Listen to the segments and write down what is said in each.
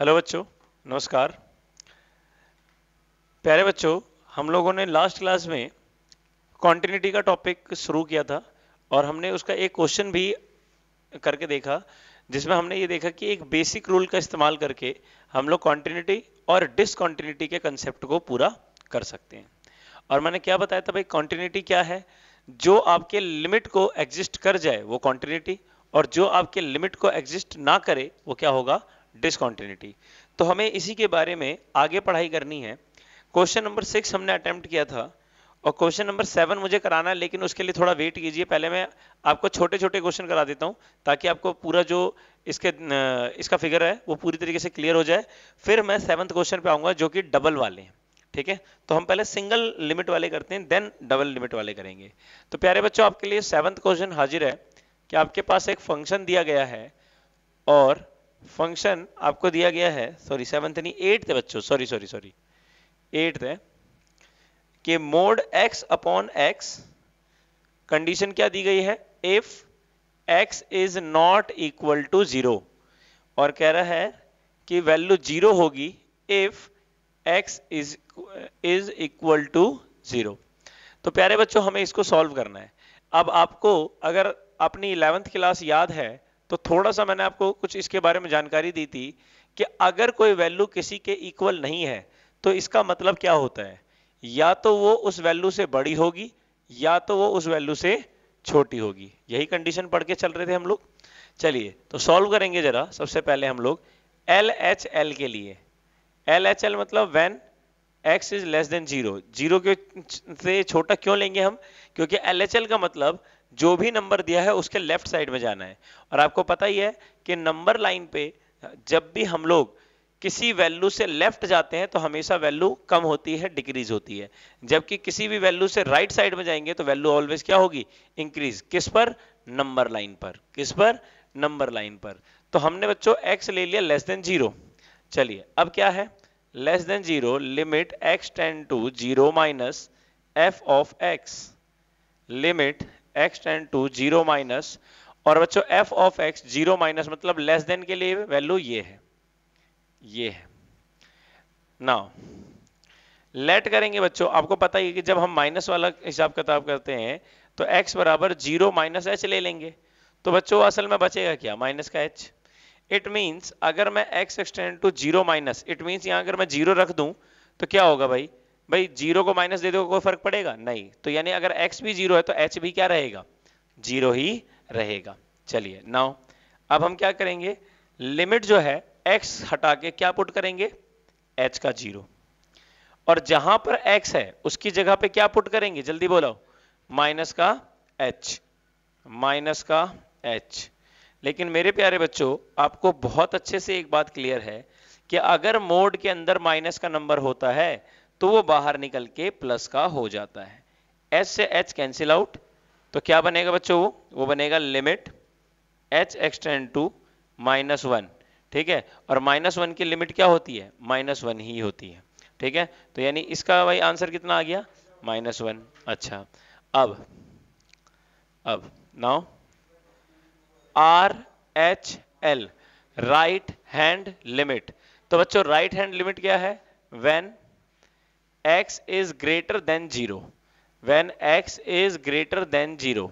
Hello बच्चों नमस्कार प्यारे बच्चों हम लोगों ने लास्ट क्लास में कॉन्टिन्यूटी का टॉपिक शुरू किया था और हमने उसका एक क्वेश्चन भी करके देखा जिसमें हमने ये देखा कि एक बेसिक रूल का इस्तेमाल करके हम लोग कॉन्टिन्यूटी और डिसकॉन्टिन्यूटी के कंसेप्ट को पूरा कर सकते हैं और मैंने क्या बताया था भाई कॉन्टिन्यूटी क्या है जो आपके लिमिट को एग्जिस्ट कर जाए वो कॉन्टिन्यूटी और जो आपके लिमिट को एग्जिस्ट ना करे वो क्या होगा डिसकॉन्टिन्यूटी तो हमें इसी के बारे में आगे पढ़ाई करनी है क्वेश्चन नंबर सिक्स हमने अटेम्प्ट किया था और क्वेश्चन नंबर सेवन मुझे कराना है लेकिन उसके लिए थोड़ा वेट कीजिए पहले मैं आपको छोटे छोटे क्वेश्चन करा देता हूँ ताकि आपको पूरा जो इसके इसका फिगर है वो पूरी तरीके से क्लियर हो जाए फिर मैं सेवन्थ क्वेश्चन पे आऊँगा जो कि डबल वाले हैं ठीक है तो हम पहले सिंगल लिमिट वाले करते हैं देन डबल लिमिट वाले करेंगे तो प्यारे बच्चों आपके लिए सेवन्थ क्वेश्चन हाजिर है कि आपके पास एक फंक्शन दिया गया है और फंक्शन आपको दिया गया है सॉरी सेवन्थ नहीं एट थे बच्चों sorry sorry sorry at the कि mod x upon x condition क्या दी गई है if x is not equal to zero और कह रहा है कि वैल्यू जीरो होगी if x is is equal to zero तो प्यारे बच्चों हमें इसको सॉल्व करना है अब आपको अगर अपनी इलेवेंथ क्लास याद है तो थोड़ा सा मैंने आपको कुछ इसके बारे में जानकारी दी थी कि अगर कोई वैल्यू किसी के इक्वल नहीं है तो इसका मतलब क्या होता है या तो वो उस वैल्यू से बड़ी होगी या तो वो उस वैल्यू से छोटी होगी यही कंडीशन पढ़ के चल रहे थे हम लोग चलिए तो सॉल्व करेंगे जरा सबसे पहले हम लोग एल एच एल के लिए एल एच एल मतलब when x is less than zero zero के से छोटा क्यों लेंगे हम क्योंकि एल एच एल का मतलब जो भी नंबर दिया है उसके लेफ्ट साइड में जाना है और आपको पता ही है कि नंबर लाइन पे जब भी हम लोग किसी वैल्यू से लेफ्ट जाते हैं तो हमेशा वैल्यू कम होती है डिक्रीज होती है जबकि किसी भी वैल्यू से राइट right साइड में जाएंगे तो वैल्यू ऑलवेज क्या होगी इंक्रीज किस पर नंबर लाइन पर किस पर नंबर लाइन पर तो हमने बच्चों एक्स ले लिया लेस देन जीरो चलिए अब क्या है less than zero limit x ten to zero minus f of x limit x ten to zero minus और बच्चों f of x zero minus मतलब लेस देन के लिए वैल्यू ये है ये है नाउ लेट करेंगे बच्चों आपको पता ही है कि जब हम माइनस वाला हिसाब किताब करते हैं तो x बराबर जीरो माइनस एच ले लेंगे तो बच्चों असल में बचेगा क्या माइनस का h इट मीन्स अगर मैं x extend to zero minus it means यहां अगर मैं जीरो रख दूं तो क्या होगा भाई भाई जीरो को माइनस दे दो कोई फर्क पड़ेगा नहीं तो यानी अगर एक्स भी जीरो है तो एच भी क्या रहेगा जीरो ही रहेगा चलिए नाउ अब हम क्या करेंगे लिमिट जो है एक्स हटा के क्या पुट करेंगे एच का जीरो और जहां पर एक्स है उसकी जगह पे क्या पुट करेंगे जल्दी बोलो माइनस का एच माइनस का एच लेकिन मेरे प्यारे बच्चों आपको बहुत अच्छे से एक बात क्लियर है कि अगर मोड के अंदर माइनस का नंबर होता है तो वो बाहर निकल के प्लस का हो जाता है एच से एच कैंसिल आउट तो क्या बनेगा बच्चों वो वो बनेगा limit H extend to minus one ठीक है और माइनस वन की लिमिट क्या होती है माइनस वन ही होती है ठीक है तो यानी इसका भाई आंसर कितना आ गया माइनस वन अच्छा अब अब now R H L right hand limit तो बच्चों राइट हैंड लिमिट क्या है when x is greater than zero when x is greater than zero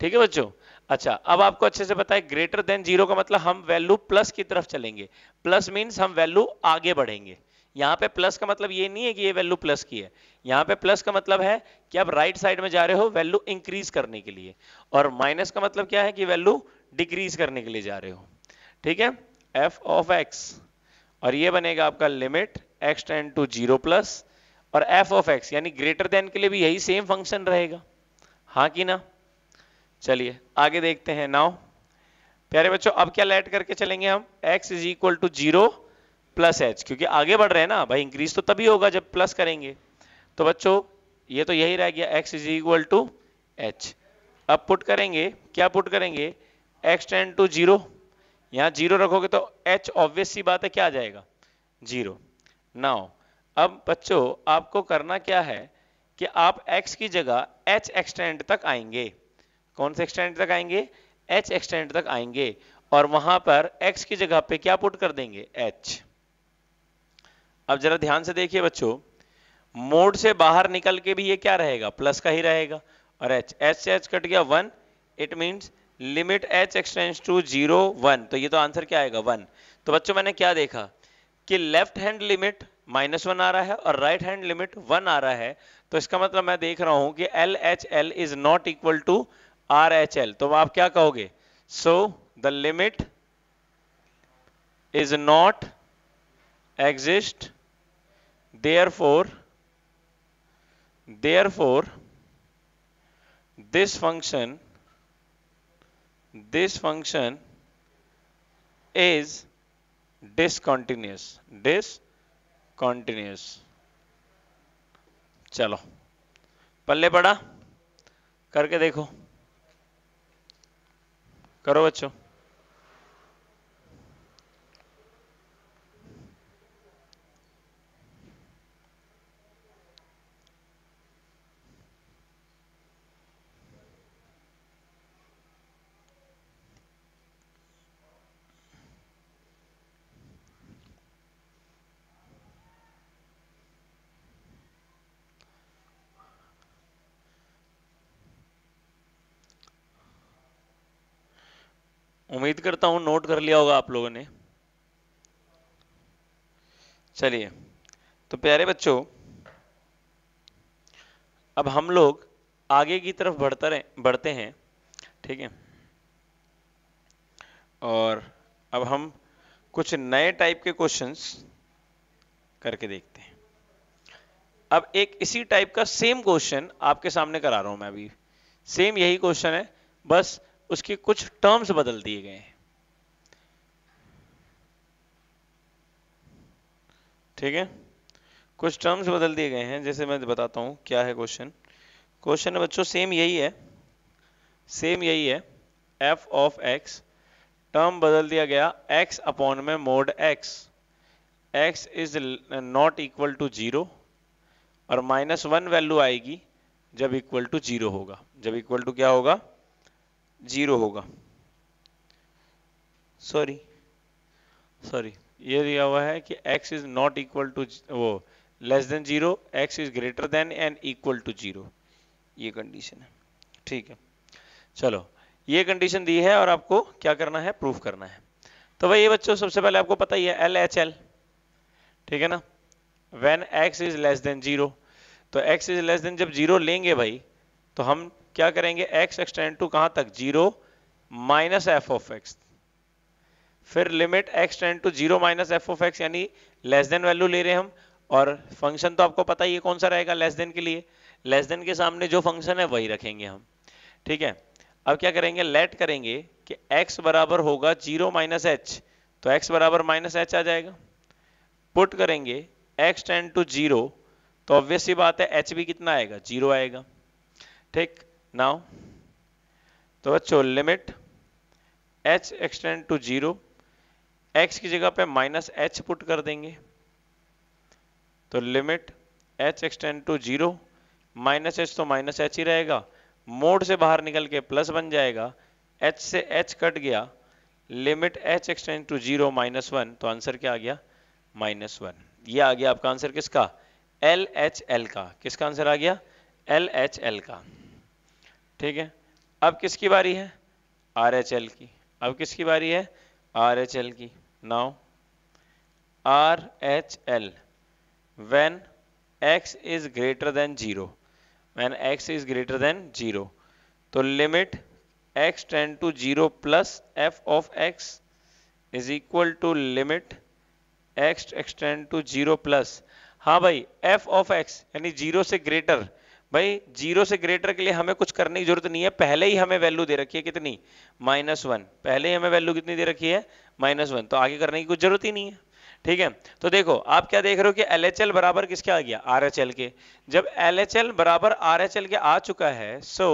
ठीक है बच्चों अच्छा अब आपको अच्छे से पता है ग्रेटर देन जीरो का मतलब हम वैल्यू प्लस की तरफ चलेंगे प्लस मीन्स हम वैल्यू आगे बढ़ेंगे यहाँ पे प्लस का मतलब ये नहीं है कि ये वैल्यू प्लस की है यहाँ पे प्लस का मतलब है कि आप राइट right साइड में जा रहे हो वैल्यू इंक्रीज करने के लिए और माइनस का मतलब क्या है कि वैल्यू डिक्रीज करने के लिए जा रहे हो ठीक है एफ ऑफ एक्स और ये बनेगा आपका limit x ten to zero plus और एफ ऑफ एक्स यानी ग्रेटर देन के लिए भी यही सेम फंक्शन रहेगा हाँ कि ना चलिए आगे देखते हैं नाउ प्यारे बच्चों अब क्या लेट करके चलेंगे हम x is equal to zero plus H क्योंकि आगे बढ़ रहे हैं ना भाई इंक्रीज तो तभी होगा जब प्लस करेंगे तो बच्चों ये तो यही रह गया x is equal to H अब पुट करेंगे क्या पुट करेंगे x टेन टू जीरो यहाँ जीरो रखोगे तो h ऑब्वियस सी बात है क्या आ जाएगा जीरो नाउ अब बच्चों आपको करना क्या है कि आप x की जगह h एक्सटेंड तक आएंगे कौन से एक्सटेंड तक आएंगे h एक्सटेंड तक आएंगे और वहां पर x की जगह पे क्या पुट कर देंगे h अब जरा ध्यान से देखिए बच्चों मोड से बाहर निकल के भी ये क्या रहेगा प्लस का ही रहेगा और h h से h कट गया one it means limit h extend to zero one तो ये तो आंसर क्या आएगा वन तो बच्चों मैंने क्या देखा कि left hand limit minus one आ रहा है और राइट हैंड लिमिट वन आ रहा है तो इसका मतलब मैं देख रहा हूं कि L H L is not equal to R H L तो आप क्या कहोगे so the limit is not exist there four there four this function this function is discontinuous discontinuous चलो पल्ले पड़ा करके देखो करो बच्चों उम्मीद करता हूं नोट कर लिया होगा आप लोगों ने चलिए तो प्यारे बच्चों अब हम लोग आगे की तरफ बढ़ता रहे बढ़ते हैं ठीक है और अब हम कुछ नए टाइप के क्वेश्चंस करके देखते हैं अब एक इसी टाइप का सेम क्वेश्चन आपके सामने करा रहा हूं मैं अभी सेम यही क्वेश्चन है बस उसके कुछ टर्म्स बदल दिए गए हैं ठीक है कुछ टर्म्स बदल दिए गए हैं जैसे मैं बताता हूं क्या है क्वेश्चन क्वेश्चन बच्चों सेम यही है सेम यही है एफ ऑफ एक्स टर्म बदल दिया गया एक्स अपॉन में mod x x is not equal to zero और माइनस वन वैल्यू आएगी जब इक्वल टू जीरो होगा जब इक्वल टू क्या होगा जीरो होगा सॉरी सॉरी ये दिया हुआ है कि x is not equal to वो less than zero x is greater than and equal to zero ये कंडीशन है ठीक है चलो ये कंडीशन दी है और आपको क्या करना है प्रूफ करना है तो भाई ये बच्चों सबसे पहले आपको पता ही है एल एच एल ठीक है ना when x is less than zero तो एक्स इज लेस देन जब जीरो लेंगे भाई तो हम क्या करेंगे एक्स एक्सटेंड टू कहां तक zero minus f of x फिर limit x tend to zero minus f of x यानी लेस देन वैल्यू ले रहे हम और फंक्शन तो आपको पता ही है कौन सा रहेगा लेस देन के लिए लेस देन के सामने जो फंक्शन है वही रखेंगे हम ठीक है अब क्या करेंगे लेट करेंगे कि x बराबर होगा जीरो माइनस एच तो x बराबर माइनस एच आ जाएगा पुट करेंगे x टेंड टू जीरो तो ऑब्वियसली बात है एच भी कितना आएगा जीरो आएगा ठीक नाउ तो बच्चों limit H extend to zero x की जगह पे माइनस एच पुट कर देंगे तो limit H extend to zero minus H तो माइनस एच ही रहेगा मोड से बाहर निकल के प्लस बन जाएगा एच से एच कट गया limit H extend to zero minus one तो आंसर क्या आ गया माइनस वन ये आ गया आपका आंसर किसका एल एच एल का किसका आंसर आ गया एल एच एल का ठीक है अब किसकी बारी है आर एच एल की अब किसकी बारी है आर एच एल की now R H L when x is greater than zero when x is greater than zero तो limit x ten to zero plus f of x is equal to limit x extend to zero plus हाँ भाई f of x यानी जीरो से greater भाई zero से greater के लिए हमें कुछ करने की जरूरत नहीं है पहले ही हमें वैल्यू दे रखी है कितनी माइनस वन पहले ही हमें वैल्यू कितनी दे रखी है माइनस वन तो आगे करने की कुछ जरूरत ही नहीं है ठीक है तो देखो आप क्या देख रहे हो कि एल बराबर किसके आ गया आर के जब एल बराबर आर के आ चुका है सो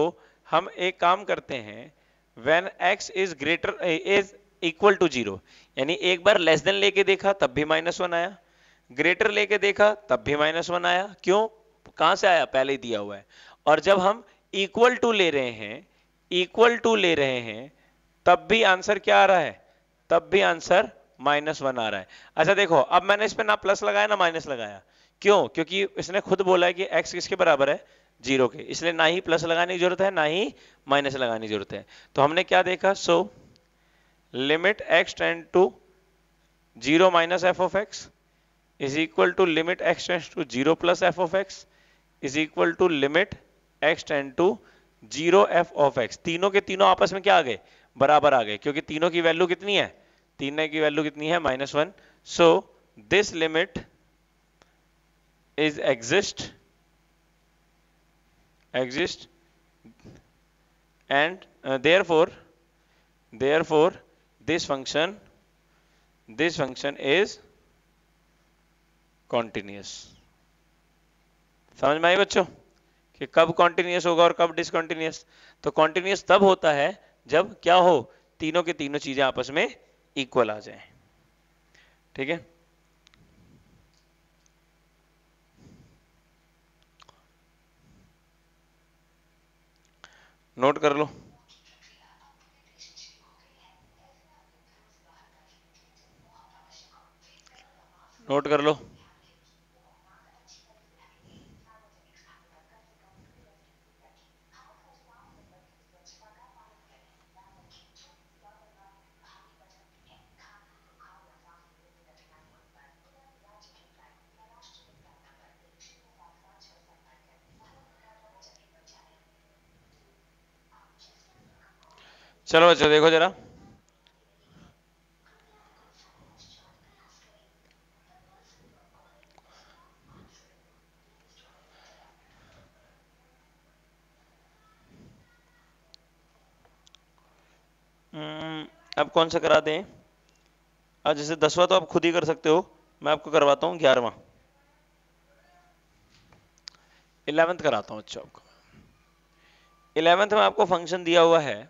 हम एक काम करते हैं when x is greater is equal to zero यानी एक बार लेस देन लेके देखा तब भी माइनस वन आया ग्रेटर लेके देखा तब भी माइनस वन आया क्यों कहां से आया पहले ही दिया हुआ है और जब हम इक्वल टू ले रहे हैं इक्वल टू ले रहे हैं तब भी आंसर क्या आ रहा है तब भी आंसर माइनस वन आ रहा है अच्छा देखो अब मैंने इस पर ना प्लस लगाया ना माइनस लगाया क्यों क्योंकि इसने खुद बोला है कि एक्स किसके बराबर है जीरो के इसलिए ना ही प्लस लगाने की जरूरत है ना ही माइनस लगाने की जरूरत है तो हमने क्या देखा so limit x tend to zero minus f of x is equal to limit x tend to zero plus f of x is equal to limit x ten to zero f of x तीनों के तीनों आपस में क्या आ गए बराबर आ गए क्योंकि तीनों की वैल्यू कितनी है तीनों की वैल्यू कितनी है minus one so this limit is exist exist and there four there four this function this function is continuous समझ में आई बच्चों कि कब कॉन्टिन्यूस होगा और कब डिसकॉन्टिन्यूस तो कॉन्टिन्यूस तब होता है जब क्या हो तीनों के तीनों चीजें आपस में इक्वल आ जाए ठीक है नोट कर लो नोट कर लो चलो बच्चों देखो जरा हम्म, अब कौन सा करा दें आज जैसे दसवा तो आप खुद ही कर सकते हो मैं आपको करवाता हूँ ग्यारहवा इलेवेंथ कराता हूं अच्छा आपको इलेवेंथ में आपको फंक्शन दिया हुआ है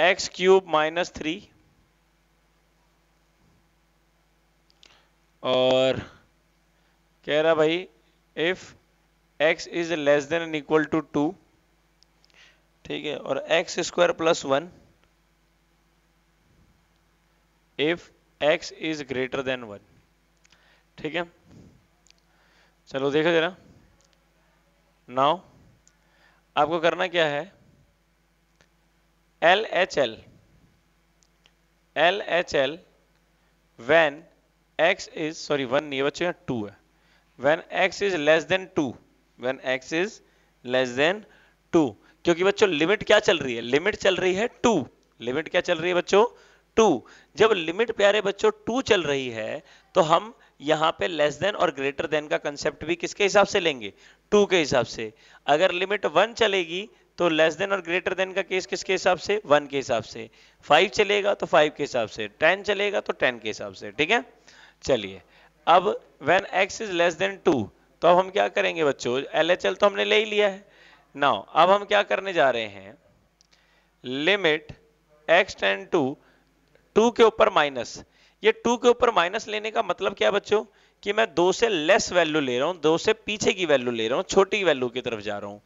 एक्स क्यूब माइनस थ्री और कह रहा भाई if x is less than and equal to two ठीक है और x square plus one if x is greater than one ठीक है चलो देखो जरा नाउ आपको करना क्या है L H L L H L when x is sorry one नहीं बच्चों यहाँ टू है when x is less than two when x is less than two क्योंकि बच्चों लिमिट क्या चल रही है लिमिट चल रही है टू लिमिट क्या चल रही है बच्चों टू जब लिमिट प्यारे बच्चों टू चल रही है तो हम यहाँ पे लेस देन और ग्रेटर देन का कंसेप्ट भी किसके हिसाब से लेंगे टू के हिसाब से अगर लिमिट वन चलेगी तो लेस देन और ग्रेटर देन का केस किसके हिसाब से वन के हिसाब से फाइव चलेगा तो फाइव के हिसाब से टेन चलेगा तो टेन के हिसाब से ठीक है चलिए अब when x is less than two तो अब हम क्या करेंगे बच्चों एल एच एल तो हमने ले ही लिया है नाउ अब हम क्या करने जा रहे हैं limit x ten to two के ऊपर माइनस ये टू के ऊपर माइनस लेने का मतलब क्या बच्चों कि मैं दो से लेस वैल्यू ले रहा हूं दो से पीछे की वैल्यू ले रहा हूं छोटी वैल्यू की तरफ जा रहा हूं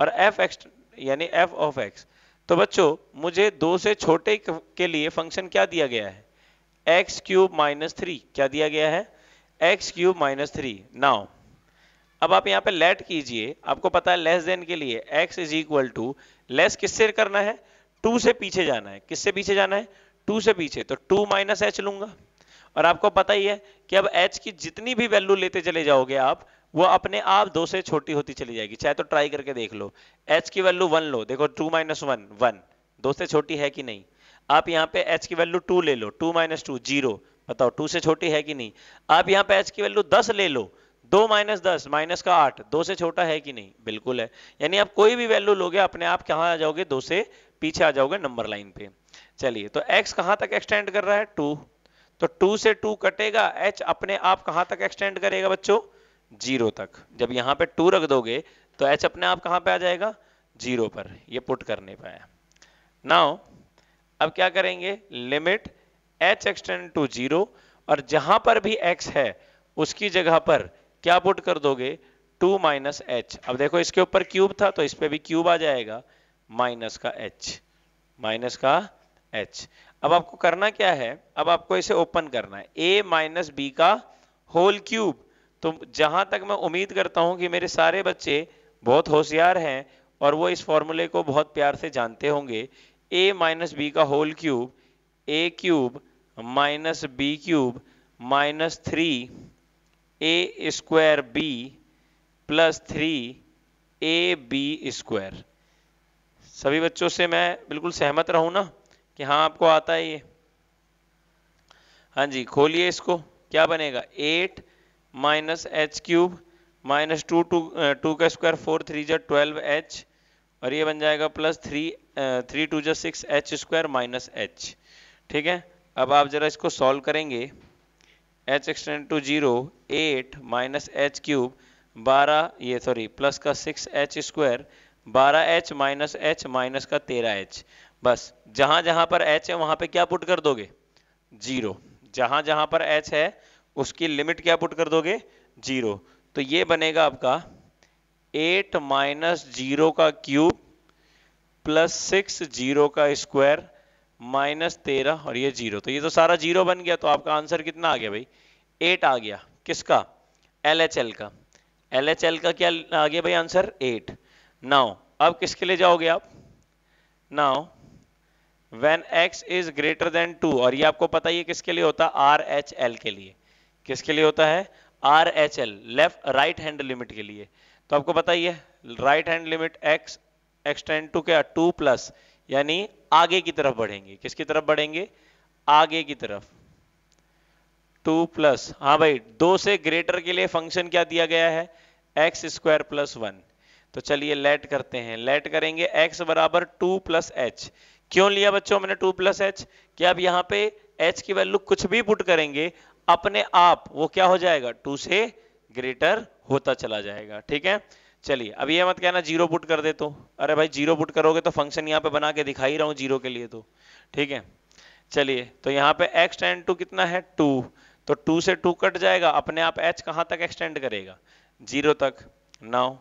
और एफ एक्स यानी एफ ऑफ एक्स तो बच्चों मुझे दो से छोटे के लिए फंक्शन क्या दिया गया है एक्स क्यूब माइनस थ्री क्या दिया गया है x cube minus three now अब आप यहां पे लेट कीजिए आपको पता है लेस देन के लिए x is equal to less किससे करना है टू से पीछे जाना है किससे पीछे जाना है टू से पीछे तो टू माइनस एच लूंगा और आपको पता ही है कि अब h की जितनी भी वैल्यू लेते चले जाओगे आप वो अपने आप दो से छोटी होती चली जाएगी चाहे तो ट्राई करके देख लो एच की वैल्यू वन लो देखो टू माइनस वन वन दो से छोटी है कि नहीं आप यहाँ पे एच की वैल्यू टू ले लो टू माइनस टू जीरो बताओ टू से छोटी है कि नहीं आप यहाँ पे एच की वैल्यू दस ले लो दो माइनस दस माइनस का आठ दो से छोटा है कि नहीं बिल्कुल है यानी आप कोई भी वैल्यू लोगे अपने आप कहाँ आ जाओगे दो से पीछे आ जाओगे नंबर लाइन पे चलिए तो x कहाँ तक एक्सटेंड कर रहा है टू तो टू से टू कटेगा h अपने आप कहाँ तक एक्सटेंड करेगा बच्चों जीरो तक जब यहाँ पे टू रख दोगे तो एच अपने आप कहाँ पे आ जाएगा जीरो पर ये पुट करने पे आया नाउ अब क्या करेंगे limit H extend to zero और जहां पर भी एक्स है उसकी जगह पर क्या पुट कर दोगे टू माइनस एच अब देखो इसके ऊपर क्यूब था तो इस पर भी क्यूब आ जाएगा माइनस का एच माइनस का एच अब आपको करना क्या है अब आपको इसे ओपन करना है ए माइनस बी का होल क्यूब तो जहां तक मैं उम्मीद करता हूं कि मेरे सारे बच्चे बहुत होशियार हैं और वो इस फॉर्मूले को बहुत प्यार से जानते होंगे ए माइनस बी का whole cube a cube minus b cube minus three a square b plus three a b square सभी बच्चों से मैं बिल्कुल सहमत रहूं ना कि हाँ आपको आता है ये हाँ जी खोलिए इसको क्या बनेगा eight minus H cube minus two two two का स्क्वायर फोर थ्री जो ट्वेल्व एच और ये बन जाएगा प्लस थ्री थ्री टू जो six H square minus H ठीक है अब आप जरा इसको सॉल्व करेंगे H extend to zero eight minus H cube बारह ये सॉरी प्लस का सिक्स एच स्क्वायर बारह एच माइनस एच माइनस का तेरह एच बस जहां जहां पर एच है वहां पे क्या पुट कर दोगे जीरो जहां जहां पर एच है उसकी लिमिट क्या पुट कर दोगे जीरो तो ये बनेगा आपका एट माइनस जीरो का क्यूब प्लस सिक्स जीरो का स्क्वायर माइनस तेरह और ये जीरो तो ये तो सारा जीरो बन गया तो आपका आंसर कितना आ गया भाई एट आ गया किसका एल एच एल का एल एच एल का क्या आ गया भाई आंसर एट नाउ अब किसके लिए जाओगे आप now when x is greater than two और ये आपको पता ही है किसके लिए होता आर एच एल के लिए किसके लिए होता है R H L left right hand limit के लिए तो आपको बताइए right hand limit x extend to क्या टू प्लस यानी आगे की तरफ बढ़ेंगे किसकी तरफ बढ़ेंगे आगे की तरफ टू प्लस हाँ भाई दो से ग्रेटर के लिए फंक्शन क्या दिया गया है एक्स स्क्वायर प्लस वन तो चलिए लेट करते हैं लेट करेंगे x बराबर टू प्लस एच क्यों लिया बच्चों मैंने टू प्लस एच क्या अब यहाँ पे h की वैल्यू कुछ भी पुट करेंगे अपने आप वो क्या हो जाएगा टू से ग्रेटर होता चला जाएगा ठीक है चलिए अब ये मत कहना जीरो पुट कर दे तो अरे भाई जीरो पुट करोगे तो फंक्शन यहाँ पे बना के दिखाई रहा हूँ जीरो के लिए तो ठीक है चलिए तो यहाँ पे एक्स टू कितना है टू तो टू से टू कट जाएगा अपने आप एच कहाँ तक एक्सटेंड करेगा जीरो तक नाउ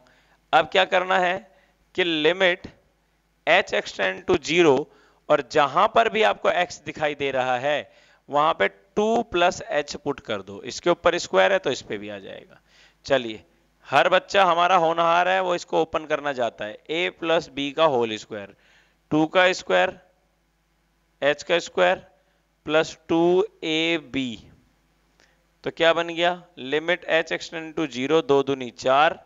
अब क्या करना है कि limit H extend to zero और जहां पर भी आपको एक्स दिखाई दे रहा है वहां पे टू प्लस एच पुट कर दो इसके ऊपर स्क्वायर है तो इस पर भी आ जाएगा चलिए हर बच्चा हमारा होनहार है वो इसको ओपन करना चाहता है ए प्लस बी का होल स्क्वायर टू का स्क्वायर एच का square plus two a b तो क्या बन गया limit H extend to zero दो दूनी चार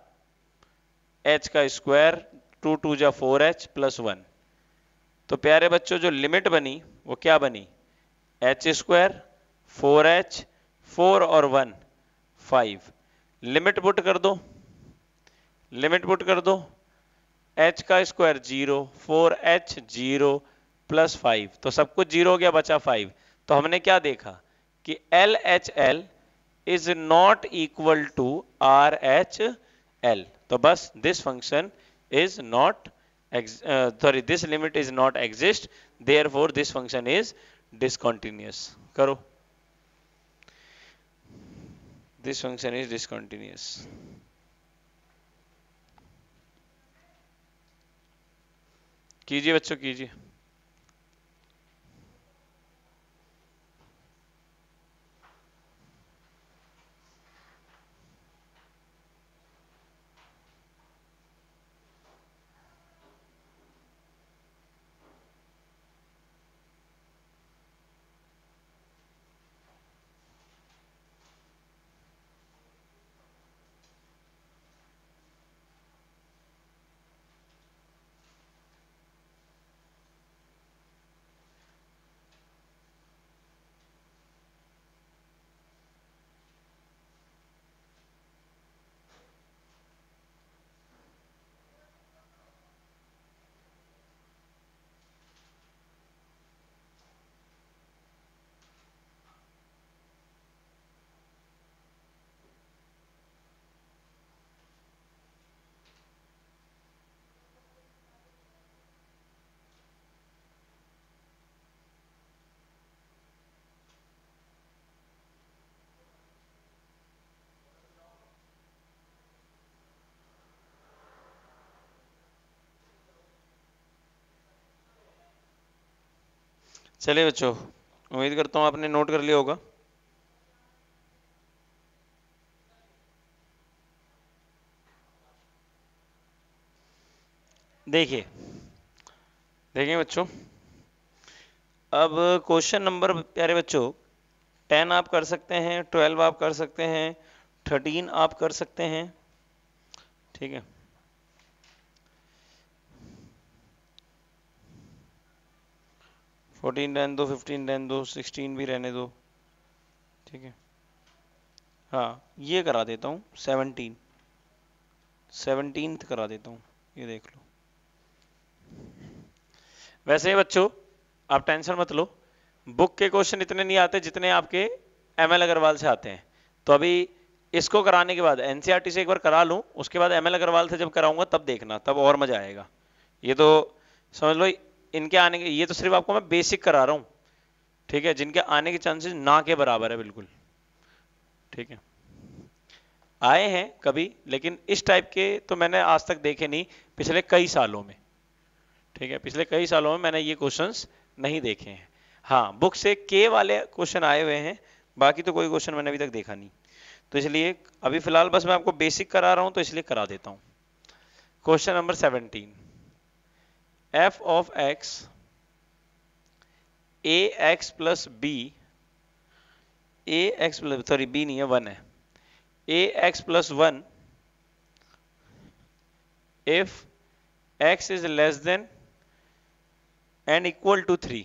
एच का स्क्वायर टू टू जा फोर एच प्लस वन तो प्यारे बच्चों जो लिमिट बनी वो क्या बनी H square four H four और वन फाइव लिमिट पुट कर दो लिमिट पुट कर दो एच का square zero four H zero plus five तो सब कुछ जीरो हो गया बचा फाइव तो हमने क्या देखा कि L H L is not equal to R H L तो बस this function is not sorry this limit is not exist there four this function is discontinuous करो this function is discontinuous कीजिए बच्चों कीजिए चलिए बच्चों उम्मीद करता हूँ आपने नोट कर लिया होगा देखिए देखिए बच्चों अब क्वेश्चन नंबर प्यारे बच्चों टेन आप कर सकते हैं ट्वेल्व आप कर सकते हैं थर्टीन आप कर सकते हैं ठीक है फोर्टीन रहने दो फिफ्टीन रहने दो सिक्सटीन भी रहने दो ठीक है हाँ ये करा देता हूँ सेवनटीन सेवनटीन करा देता हूँ ये देख लो वैसे बच्चों आप टेंशन मत लो बुक के क्वेश्चन इतने नहीं आते जितने आपके एम एल अग्रवाल से आते हैं तो अभी इसको कराने के बाद एनसीईआरटी e से एक बार करा लूँ उसके बाद एम एल अग्रवाल से जब कराऊंगा तब देखना तब और मजा आएगा ये तो समझ लो इनके आने के ये तो सिर्फ आपको मैं बेसिक करा रहा हूं ठीक है जिनके आने के चांसेस ना के बराबर है बिल्कुल ठीक है आए हैं कभी लेकिन इस टाइप के तो मैंने आज तक देखे नहीं पिछले कई सालों में ठीक है पिछले कई सालों में मैंने ये क्वेश्चन नहीं देखे हैं हाँ बुक से के वाले क्वेश्चन आए हुए हैं बाकी तो कोई क्वेश्चन मैंने अभी तक देखा नहीं तो इसलिए अभी फिलहाल बस मैं आपको बेसिक करा रहा हूं तो इसलिए करा देता हूं question number seventeen f of x a x plus b a x plus sorry b नहीं है वन है a x plus one if x is less than and equal to three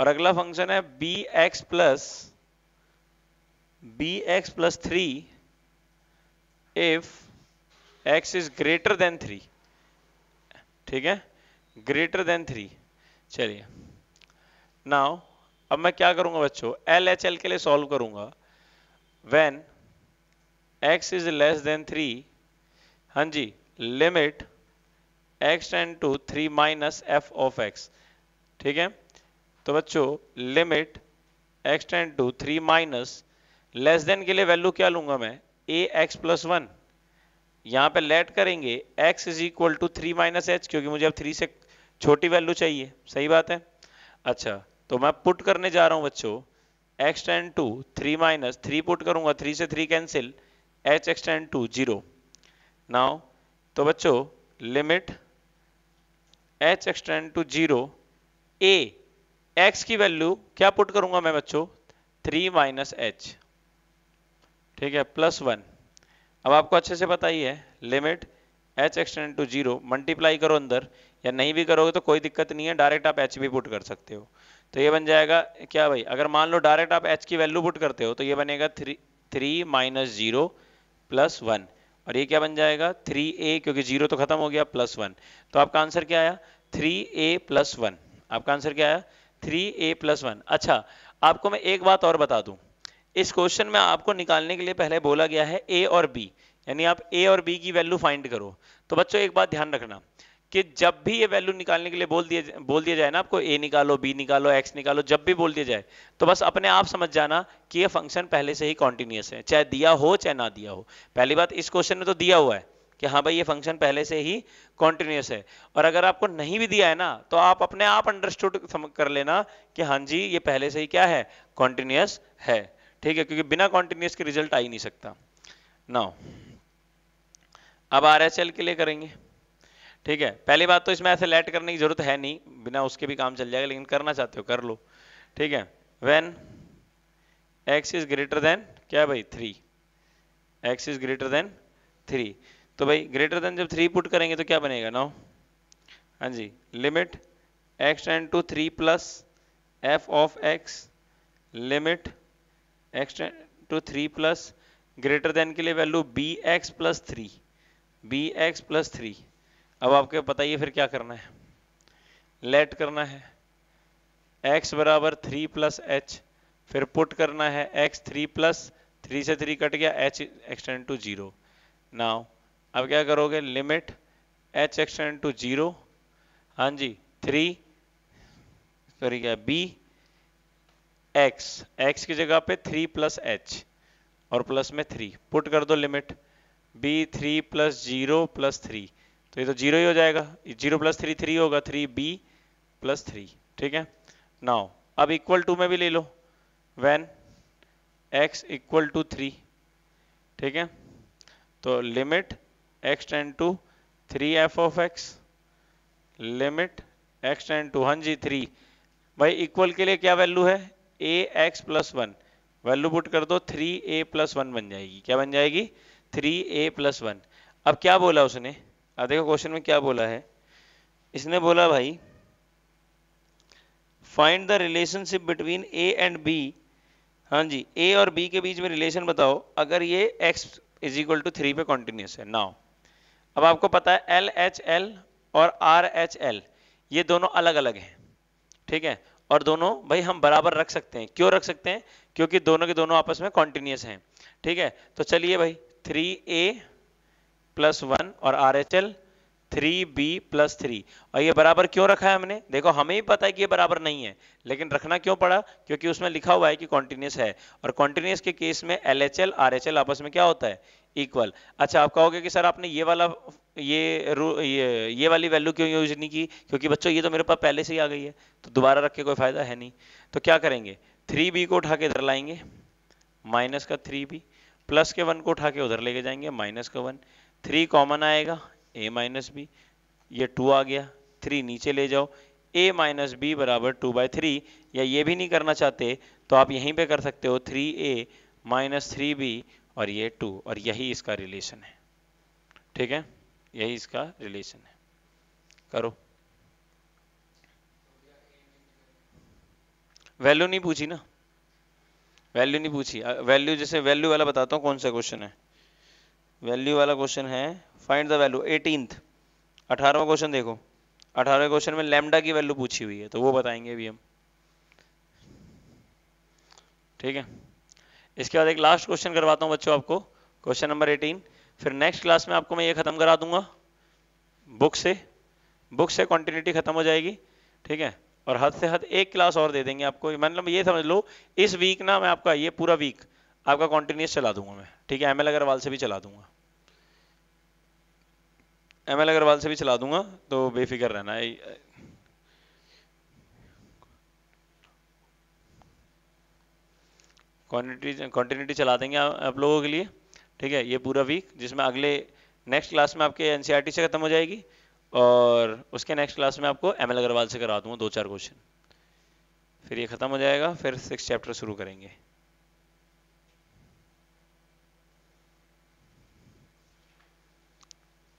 और अगला फंक्शन है b x plus b x plus three if x is greater than three ठीक है greater than three चलिए now अब मैं क्या करूंगा बच्चों एल एच एल के लिए सॉल्व करूंगा when x is less than three हाँ जी limit x ten to three minus f of x ठीक है तो बच्चों limit x ten to three minus less than के लिए वैल्यू क्या लूंगा मैं ए एक्स प्लस वन यहाँ पे लेट करेंगे x is equal to three minus H क्योंकि मुझे अब थ्री से छोटी वैल्यू चाहिए सही बात है अच्छा तो मैं पुट करने जा रहा हूं बच्चों x ten to three minus three put करूंगा थ्री से three cancel H x ten to zero now तो बच्चों limit H x ten to zero a x की वैल्यू क्या पुट करूंगा मैं बच्चों थ्री माइनस एच ठीक है प्लस वन अब आपको अच्छे से पता ही है limit H x ten to zero multiply करो अंदर या नहीं भी करोगे तो कोई दिक्कत नहीं है डायरेक्ट आप एच भी पुट कर सकते हो तो ये बन जाएगा क्या भाई अगर मान लो डायरेक्ट आप एच की वैल्यू पुट करते हो तो ये बनेगा three three minus zero plus one और ये क्या बन जाएगा थ्री ए क्योंकि जीरो तो खत्म हो गया प्लस वन तो आपका आंसर क्या आया थ्री ए प्लस वन आपका आंसर क्या आया थ्री ए प्लस वन अच्छा आपको मैं एक बात और बता दूं इस क्वेश्चन में आपको निकालने के लिए पहले बोला गया है ए और बी यानी आप ए और बी की वैल्यू फाइंड करो तो बच्चों एक बात ध्यान रखना कि जब भी ये वैल्यू निकालने के लिए बोल दिया बोल दिया जाए ना आपको ए निकालो बी निकालो एक्स निकालो जब भी बोल दिया जाए तो बस अपने आप समझ जाना कि ये फंक्शन पहले से ही कॉन्टिन्यूस है चाहे दिया हो चाहे ना दिया हो पहली बात इस क्वेश्चन में तो दिया हुआ है कि हाँ भाई ये फंक्शन पहले से ही कॉन्टिन्यूस है और अगर आपको नहीं भी दिया है ना तो आप अपने आप अंडरस्टूड कर लेना कि हाँ जी ये पहले से ही क्या है कॉन्टिन्यूस है ठीक है क्योंकि बिना कॉन्टिन्यूस के रिजल्ट आ ही नहीं सकता ना अब आर के लिए करेंगे ठीक है पहली बात तो इसमें ऐसे लेट करने की जरूरत है नहीं बिना उसके भी काम चल जाएगा लेकिन करना चाहते हो कर लो ठीक है when x is greater than क्या भाई three x is greater than three तो भाई ग्रेटर देन जब थ्री पुट करेंगे तो क्या बनेगा ना हाँ जी limit x ten to three plus f of x limit x ten to three plus greater than के लिए value b x plus three b x plus three अब आपके बताइए फिर क्या करना है लेट करना है एक्स बराबर थ्री प्लस एच फिर पुट करना है एक्स थ्री प्लस थ्री से थ्री कट गया H extend to zero now अब क्या करोगे limit H extend to zero हाँ जी थ्री सॉरी क्या बी एक्स एक्स की जगह पे थ्री प्लस एच और प्लस में थ्री पुट कर दो limit b three plus zero plus three तो ये तो जीरो ही हो जाएगा जीरो प्लस थ्री थ्री होगा थ्री बी प्लस थ्री ठीक है नाउ अब इक्वल टू में भी ले लो when x equal to three ठीक है तो limit x ten to three f of x limit x ten to हाँ जी थ्री भाई इक्वल के लिए क्या वैल्यू है a x plus one value put कर दो थ्री ए प्लस वन बन जाएगी क्या बन जाएगी थ्री ए प्लस वन अब क्या बोला उसने अब देखो क्वेश्चन में क्या बोला है इसने बोला भाई find the relationship between a and b हाँ जी ए और बी के बीच में रिलेशन बताओ अगर ये x is equal to three पे कॉन्टिन्यूस है नाउ अब आपको पता है एल एच एल और आर एच एल ये दोनों अलग अलग हैं ठीक है और दोनों भाई हम बराबर रख सकते हैं क्यों रख सकते हैं क्योंकि दोनों के दोनों आपस में कॉन्टिन्यूस हैं ठीक है तो चलिए भाई थ्री ए प्लस वन और R H L three b plus three और ये बराबर क्यों रखा है हमने देखो हमें ही पता है कि ये बराबर नहीं है लेकिन रखना क्यों पड़ा क्योंकि उसमें लिखा हुआ है कि कॉन्टिन्यूस है और कॉन्टिन्यूस के केस में L H L R H L आपस में क्या होता है इक्वल अच्छा आप कहोगे कि सर आपने ये वाला ये ये ये वाली वैल्यू क्यों यूज नहीं की क्योंकि बच्चों ये तो मेरे पास पहले से ही आ गई है तो दोबारा रख के कोई फायदा है नहीं तो क्या करेंगे थ्री बी को उठा के इधर लाएंगे माइनस का थ्री बी प्लस के वन को उठा के उधर लेके जाएंगे माइनस का वन थ्री कॉमन आएगा ए माइनस बी ये टू आ गया थ्री नीचे ले जाओ ए माइनस बी बराबर टू बाई थ्री या ये भी नहीं करना चाहते तो आप यहीं पे कर सकते हो three a minus three b और ये टू और यही इसका रिलेशन है ठीक है यही इसका रिलेशन है करो वैल्यू नहीं पूछी ना वैल्यू नहीं पूछी वैल्यू जैसे वैल्यू वाला बताता हूँ कौन सा क्वेश्चन है वैल्यू वाला क्वेश्चन है फाइंड द वैल्यू एटीनथ अठारहवा क्वेश्चन देखो अठारहवें क्वेश्चन में लेमडा की वैल्यू पूछी हुई है तो वो बताएंगे अभी हम ठीक है इसके बाद एक लास्ट क्वेश्चन करवाता हूँ बच्चों आपको क्वेश्चन नंबर एटीन फिर नेक्स्ट क्लास में आपको मैं ये ख़त्म करा दूंगा बुक से बुक से कॉन्टिन्यूटी ख़त्म हो जाएगी ठीक है और हद से हद एक क्लास और दे देंगे आपको मतलब ये समझ लो इस वीक ना मैं आपका ये पूरा वीक आपका कॉन्टिन्यूस चला दूंगा मैं ठीक है एम अग्रवाल से भी चला दूंगा एम अग्रवाल से भी चला दूंगा तो बेफिक्र रहना है कॉन्टिन्यूटी चला देंगे आप लोगों के लिए ठीक है ये पूरा वीक जिसमें अगले नेक्स्ट क्लास में आपके एन e से खत्म हो जाएगी और उसके नेक्स्ट क्लास में आपको एम अग्रवाल से करा दूंगा दो चार क्वेश्चन फिर ये ख़त्म हो जाएगा फिर सिक्स चैप्टर शुरू करेंगे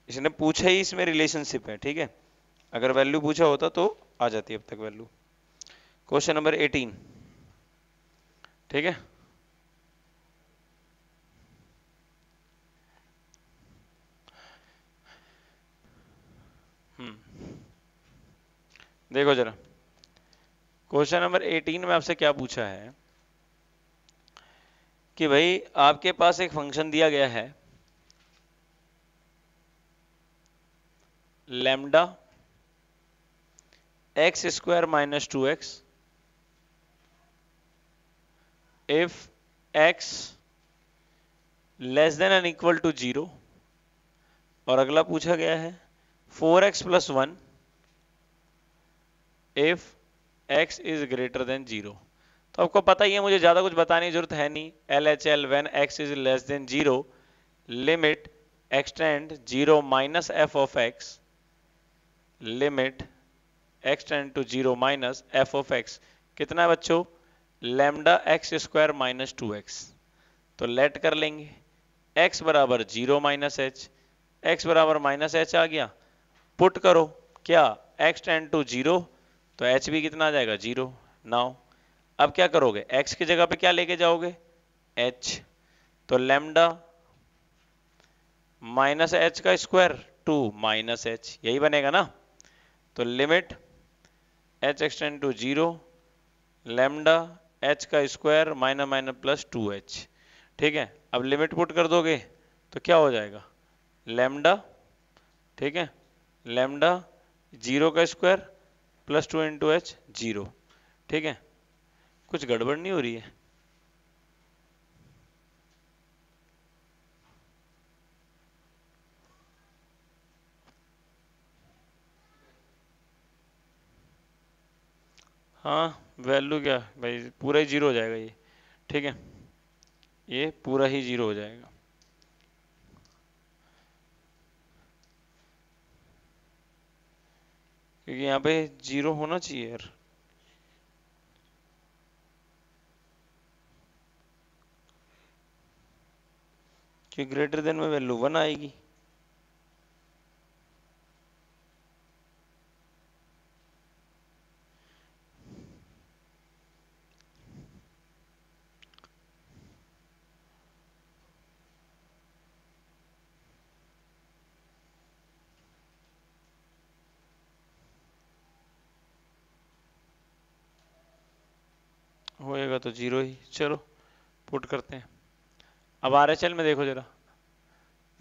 इसने पूछा ही इसमें रिलेशनशिप है ठीक है अगर वैल्यू पूछा होता तो आ जाती अब तक वैल्यू क्वेश्चन नंबर एटीन ठीक है हम्म, देखो जरा क्वेश्चन नंबर 18 में आपसे क्या पूछा है कि भाई आपके पास एक फंक्शन दिया गया है lambda x square minus two x if x less than and equal to zero और अगला पूछा गया है four x plus one if x is greater than zero तो आपको पता ही है मुझे ज़्यादा कुछ बताने की जरूरत है नहीं L H L when x is less than zero limit extend zero minus f of x limit x tend to zero minus f of x कितना है बच्चों lambda x square minus two x तो let कर लेंगे x बराबर zero minus H x बराबर minus H आ गया पुट करो क्या एक्स टेंड टू जीरो तो एच भी कितना आ जाएगा जीरो नाउ अब क्या करोगे एक्स की जगह पे क्या लेके जाओगे एच तो लेमडा माइनस एच का स्क्वायर टू माइनस एच यही बनेगा ना तो limit H extend to zero lambda H का square minus minus plus two H ठीक है अब लिमिट पुट कर दोगे तो क्या हो जाएगा लेमडा ठीक है लेमडा जीरो का square plus two into H zero ठीक है कुछ गड़बड़ नहीं हो रही है हाँ वैल्यू क्या भाई पूरा ही जीरो हो जाएगा ये ठीक है ये पूरा ही जीरो हो जाएगा क्योंकि यहाँ पे जीरो होना चाहिए यार ग्रेटर देन में वैल्यू वन आएगी होगा तो जीरो ही चलो पुट करते हैं अब आर एच एल में देखो जरा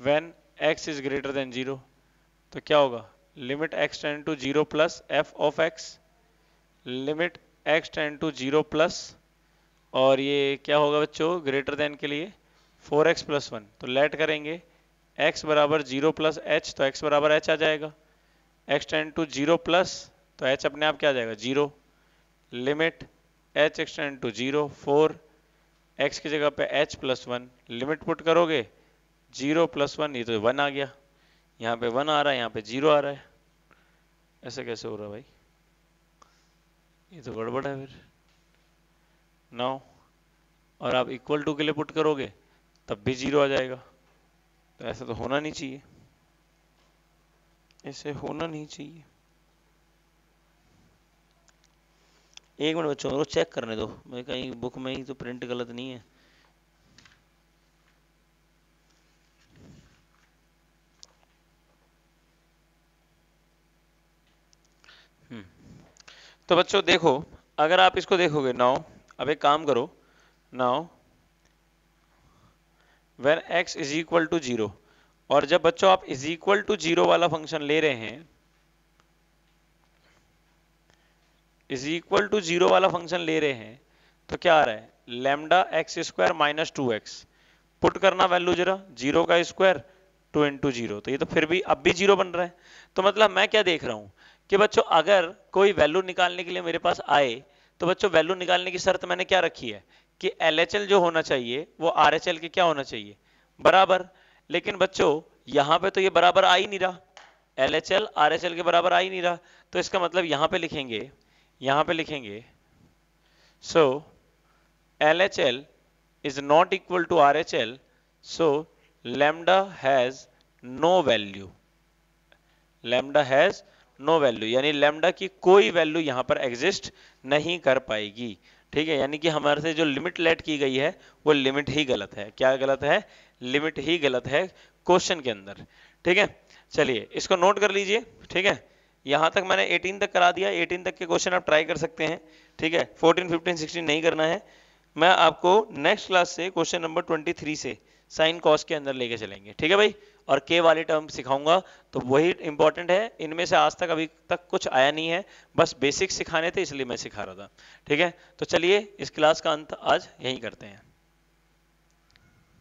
when x is greater than zero तो क्या होगा limit x ten to zero plus f of x limit x ten to zero plus और ये क्या होगा बच्चों ग्रेटर देन के लिए फोर एक्स प्लस वन तो लेट करेंगे एक्स बराबर जीरो प्लस एच तो एक्स बराबर एच आ जाएगा x ten to zero plus तो एच अपने आप क्या आ जाएगा zero limit H extend to zero four x की जगह पे H plus one limit put करोगे जीरो प्लस वन ये तो वन आ गया यहाँ पे वन आ रहा है यहाँ पे जीरो आ रहा है ऐसे कैसे हो रहा है भाई ये तो गड़बड़ है फिर नौ और आप इक्वल टू के लिए पुट करोगे तब भी जीरो आ जाएगा तो ऐसा तो होना नहीं चाहिए ऐसे होना नहीं चाहिए एक मिनट बच्चों मेरे को चेक करने दो मैं कहीं बुक में ही तो प्रिंट गलत नहीं है हम्म। तो बच्चों देखो अगर आप इसको देखोगे नाउ अब एक काम करो now when x is equal to zero और जब बच्चों आप इज इक्वल टू जीरो वाला फंक्शन ले रहे हैं इज इक्वल टू जीरो वाला फंक्शन ले रहे हैं तो क्या आ रहा है lambda x square minus two x put करना वैल्यू जरा जीरो का स्क्वायर टू इंटू जीरो तो ये तो फिर भी अब भी जीरो बन रहा है तो मतलब मैं क्या देख रहा हूँ कि बच्चों अगर कोई वैल्यू निकालने के लिए मेरे पास आए तो बच्चों वैल्यू निकालने की शर्त मैंने क्या रखी है कि एल जो होना चाहिए वो आर के क्या होना चाहिए बराबर लेकिन बच्चों यहाँ पे तो ये बराबर आ ही नहीं रहा L H L R H L के बराबर आ ही नहीं रहा तो इसका मतलब यहाँ पे लिखेंगे यहां पे लिखेंगे so L H L is not equal to R H L so lambda has no value lambda has no value यानी लेमडा की कोई वैल्यू यहां पर एग्जिस्ट नहीं कर पाएगी ठीक है यानी कि हमारे से जो लिमिट लेट की गई है वो लिमिट ही गलत है क्या गलत है लिमिट ही गलत है क्वेश्चन के अंदर ठीक है चलिए इसको नोट कर लीजिए ठीक है यहाँ तक मैंने 18 तक करा दिया 18 तक के क्वेश्चन आप ट्राई कर सकते हैं ठीक है 14, 15, 16 नहीं करना है मैं आपको नेक्स्ट क्लास से क्वेश्चन नंबर 23 से साइन कॉस के अंदर लेके चलेंगे ठीक है भाई और के वाले टर्म सिखाऊंगा तो वही इंपॉर्टेंट है इनमें से आज तक अभी तक कुछ आया नहीं है बस बेसिक सिखाने थे इसलिए मैं सिखा रहा था ठीक है तो चलिए इस क्लास का अंत आज यही करते हैं